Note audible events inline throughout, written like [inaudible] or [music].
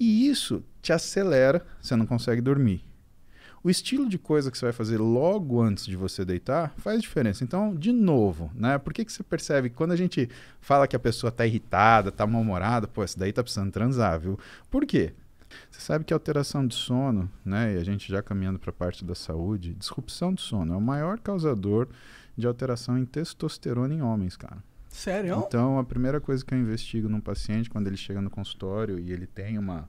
E isso te acelera, você não consegue dormir. O estilo de coisa que você vai fazer logo antes de você deitar faz diferença. Então, de novo, né? Por que, que você percebe que quando a gente fala que a pessoa está irritada, está mal-humorada, pô, esse daí tá precisando transar, viu? Por quê? Você sabe que alteração de sono, né? E a gente já caminhando para a parte da saúde, disrupção do sono é o maior causador de alteração em testosterona em homens, cara. Sério? Então, a primeira coisa que eu investigo num paciente, quando ele chega no consultório e ele tem uma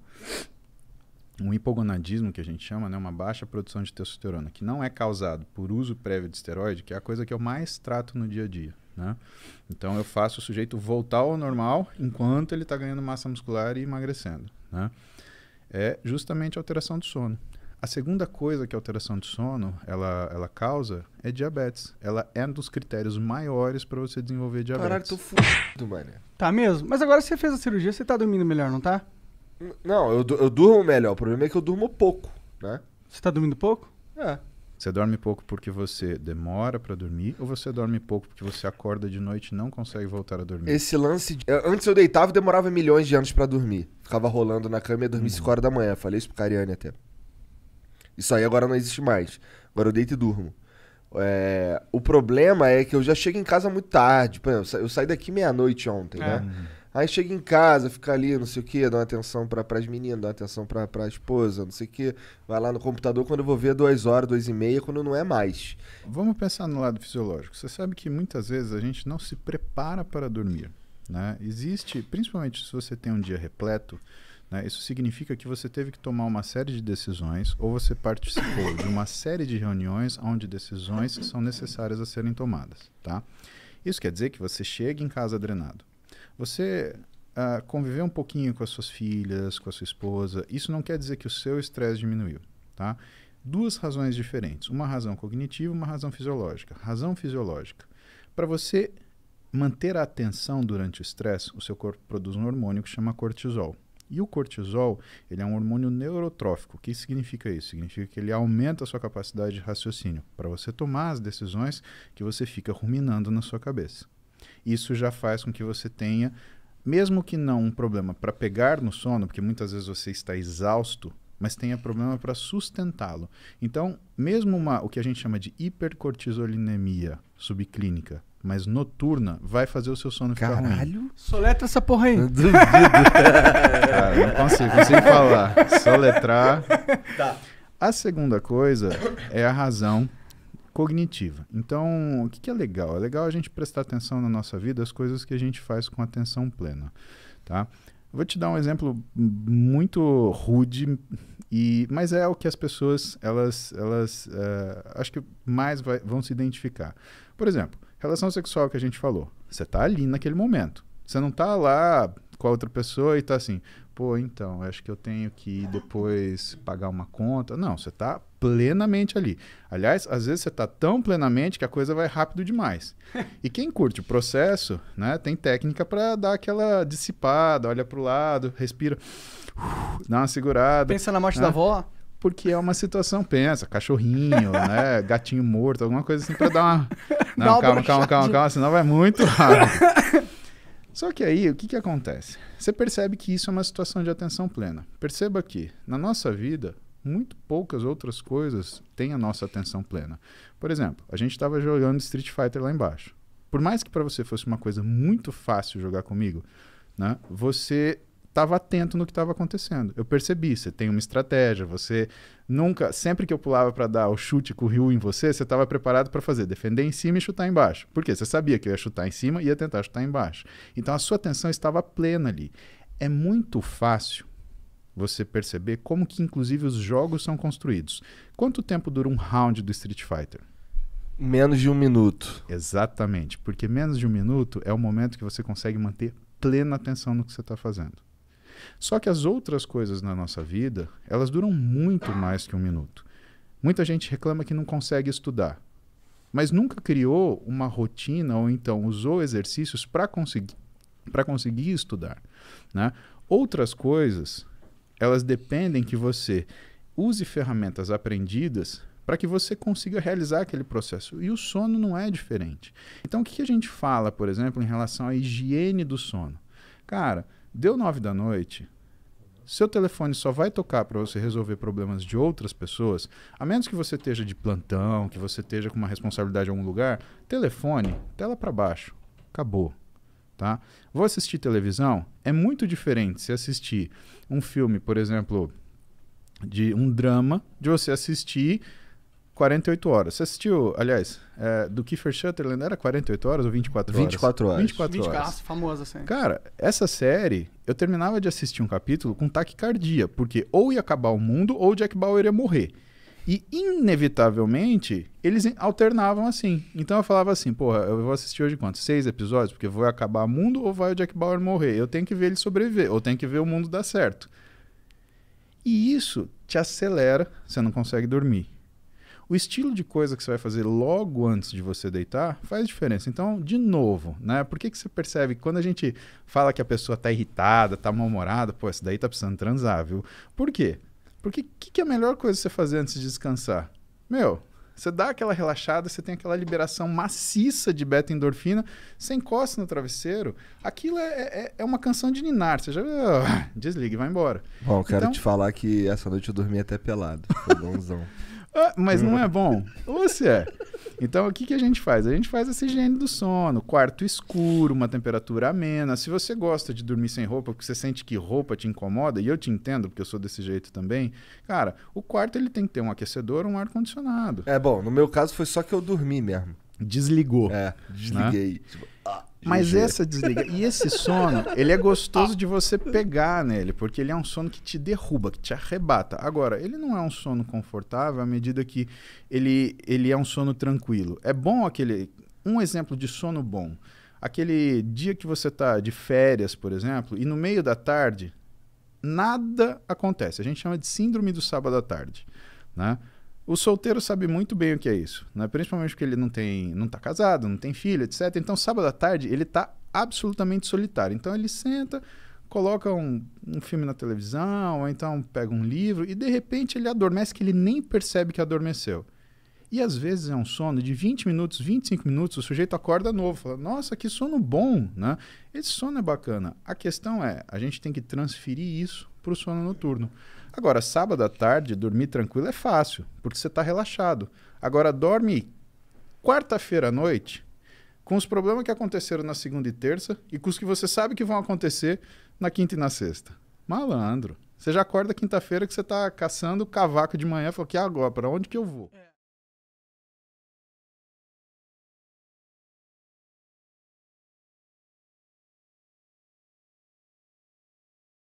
um hipogonadismo, que a gente chama, né, uma baixa produção de testosterona, que não é causado por uso prévio de esteroide, que é a coisa que eu mais trato no dia a dia. Né? Então, eu faço o sujeito voltar ao normal enquanto ele está ganhando massa muscular e emagrecendo. Né? É justamente a alteração do sono. A segunda coisa que a alteração de sono ela, ela causa é diabetes. Ela é um dos critérios maiores para você desenvolver diabetes. Caralho, tô fudido, Mané. Tá mesmo? Mas agora você fez a cirurgia, você tá dormindo melhor, não tá? Não, eu, eu durmo melhor. O problema é que eu durmo pouco, né? Você tá dormindo pouco? É. Você dorme pouco porque você demora para dormir ou você dorme pouco porque você acorda de noite e não consegue voltar a dormir? Esse lance. De... Antes eu deitava e demorava milhões de anos para dormir. Ficava rolando na cama e dormia 5 uhum. horas da manhã. Falei isso pro Cariane até. Isso aí agora não existe mais. Agora eu deito e durmo. É, o problema é que eu já chego em casa muito tarde. Por exemplo, eu saí daqui meia-noite ontem, é. né? Aí chego em casa, fica ali, não sei o quê, dá uma atenção para as meninas, dá uma atenção para a esposa, não sei o quê. Vai lá no computador, quando eu vou ver, duas horas, duas e meia, quando não é mais. Vamos pensar no lado fisiológico. Você sabe que muitas vezes a gente não se prepara para dormir, né? Existe, principalmente se você tem um dia repleto, né? Isso significa que você teve que tomar uma série de decisões ou você participou de uma série de reuniões onde decisões são necessárias a serem tomadas. Tá? Isso quer dizer que você chega em casa drenado. Você uh, um pouquinho com as suas filhas, com a sua esposa, isso não quer dizer que o seu estresse diminuiu. Tá? Duas razões diferentes: uma razão cognitiva uma razão fisiológica. Razão fisiológica. Para você manter a atenção durante o estresse, o seu corpo produz um hormônio que chama cortisol. E o cortisol, ele é um hormônio neurotrófico. O que significa isso? Significa que ele aumenta a sua capacidade de raciocínio para você tomar as decisões que você fica ruminando na sua cabeça. Isso já faz com que você tenha, mesmo que não um problema para pegar no sono, porque muitas vezes você está exausto, mas tenha problema para sustentá-lo. Então, mesmo uma, o que a gente chama de hipercortisolinemia subclínica, mas noturna vai fazer o seu sono Caralho. ficar ruim. Caralho? Soletra essa porra aí. [laughs] Duvido. Cara, não consigo, consigo falar. Soletrar. Tá. A segunda coisa é a razão cognitiva. Então, o que, que é legal? É legal a gente prestar atenção na nossa vida, as coisas que a gente faz com atenção plena, tá? Vou te dar um exemplo muito rude e, mas é o que as pessoas elas elas uh, acho que mais vai, vão se identificar. Por exemplo, Relação sexual que a gente falou. Você tá ali naquele momento. Você não tá lá com a outra pessoa e tá assim, pô, então, acho que eu tenho que depois pagar uma conta. Não, você tá plenamente ali. Aliás, às vezes você tá tão plenamente que a coisa vai rápido demais. E quem curte o processo, né, tem técnica para dar aquela dissipada, olha pro lado, respira, dá uma segurada. Pensa na morte né? da avó porque é uma situação, pensa, cachorrinho, [laughs] né? Gatinho morto, alguma coisa assim pra dar uma. [laughs] Não, Dá calma, calma, calma, calma, senão vai muito rápido. [laughs] Só que aí, o que, que acontece? Você percebe que isso é uma situação de atenção plena. Perceba que, na nossa vida, muito poucas outras coisas têm a nossa atenção plena. Por exemplo, a gente estava jogando Street Fighter lá embaixo. Por mais que para você fosse uma coisa muito fácil jogar comigo, né, você estava atento no que estava acontecendo. Eu percebi, você tem uma estratégia, você nunca, sempre que eu pulava para dar o chute com o Ryu em você, você estava preparado para fazer, defender em cima e chutar embaixo. Porque você sabia que eu ia chutar em cima e ia tentar chutar embaixo. Então a sua atenção estava plena ali. É muito fácil você perceber como que inclusive os jogos são construídos. Quanto tempo dura um round do Street Fighter? Menos de um minuto. Exatamente, porque menos de um minuto é o momento que você consegue manter plena atenção no que você está fazendo. Só que as outras coisas na nossa vida, elas duram muito mais que um minuto. Muita gente reclama que não consegue estudar, mas nunca criou uma rotina ou então usou exercícios para conseguir para conseguir estudar, né? Outras coisas, elas dependem que você use ferramentas aprendidas para que você consiga realizar aquele processo. E o sono não é diferente. Então, o que a gente fala, por exemplo, em relação à higiene do sono? Cara, Deu nove da noite, seu telefone só vai tocar para você resolver problemas de outras pessoas, a menos que você esteja de plantão, que você esteja com uma responsabilidade em algum lugar, telefone, tela para baixo, acabou. Tá? Vou assistir televisão? É muito diferente se assistir um filme, por exemplo, de um drama, de você assistir 48 horas. Você assistiu, aliás, é, do Kiefer Shutterland, era 48 horas ou 24 horas? 24 horas. 24, 24 horas. horas. famosa assim. série. Cara, essa série, eu terminava de assistir um capítulo com taquicardia, porque ou ia acabar o mundo ou o Jack Bauer ia morrer. E, inevitavelmente, eles alternavam assim. Então eu falava assim, porra, eu vou assistir hoje quanto? Seis episódios? Porque vai acabar o mundo ou vai o Jack Bauer morrer? Eu tenho que ver ele sobreviver, ou tenho que ver o mundo dar certo. E isso te acelera, você não consegue dormir o estilo de coisa que você vai fazer logo antes de você deitar faz diferença. Então, de novo, né? Por que, que você percebe quando a gente fala que a pessoa tá irritada, tá mal-humorada, pô, essa daí tá precisando transar, viu? Por quê? Porque o que, que é a melhor coisa você fazer antes de descansar? Meu, você dá aquela relaxada, você tem aquela liberação maciça de beta-endorfina, você encosta no travesseiro, aquilo é, é, é, é uma canção de ninar. Você já oh, desliga e vai embora. Bom, quero então... te falar que essa noite eu dormi até pelado. Foi bonzão. [laughs] Ah, mas não é hum. bom. Ou você é. Então, o que, que a gente faz? A gente faz essa higiene do sono, quarto escuro, uma temperatura amena. Se você gosta de dormir sem roupa, porque você sente que roupa te incomoda, e eu te entendo, porque eu sou desse jeito também, cara, o quarto ele tem que ter um aquecedor, um ar-condicionado. É bom, no meu caso foi só que eu dormi mesmo. Desligou. É, né? desliguei. Né? Tipo, ah, Mas essa desliga. E esse sono, ele é gostoso de você pegar nele, porque ele é um sono que te derruba, que te arrebata. Agora, ele não é um sono confortável à medida que ele, ele é um sono tranquilo. É bom aquele. Um exemplo de sono bom. Aquele dia que você tá de férias, por exemplo, e no meio da tarde, nada acontece. A gente chama de síndrome do sábado à tarde. Né? O solteiro sabe muito bem o que é isso, né? Principalmente porque ele não tem, não está casado, não tem filho, etc. Então, sábado à tarde, ele está absolutamente solitário. Então, ele senta, coloca um, um filme na televisão, ou então pega um livro e de repente ele adormece que ele nem percebe que adormeceu. E às vezes é um sono de 20 minutos, 25 minutos, o sujeito acorda novo, fala, nossa, que sono bom, né? Esse sono é bacana. A questão é, a gente tem que transferir isso para o sono noturno. Agora, sábado à tarde, dormir tranquilo é fácil, porque você está relaxado. Agora, dorme quarta-feira à noite, com os problemas que aconteceram na segunda e terça e com os que você sabe que vão acontecer na quinta e na sexta. Malandro. Você já acorda quinta-feira que você está caçando o cavaco de manhã e fala que agora, para onde que eu vou? É.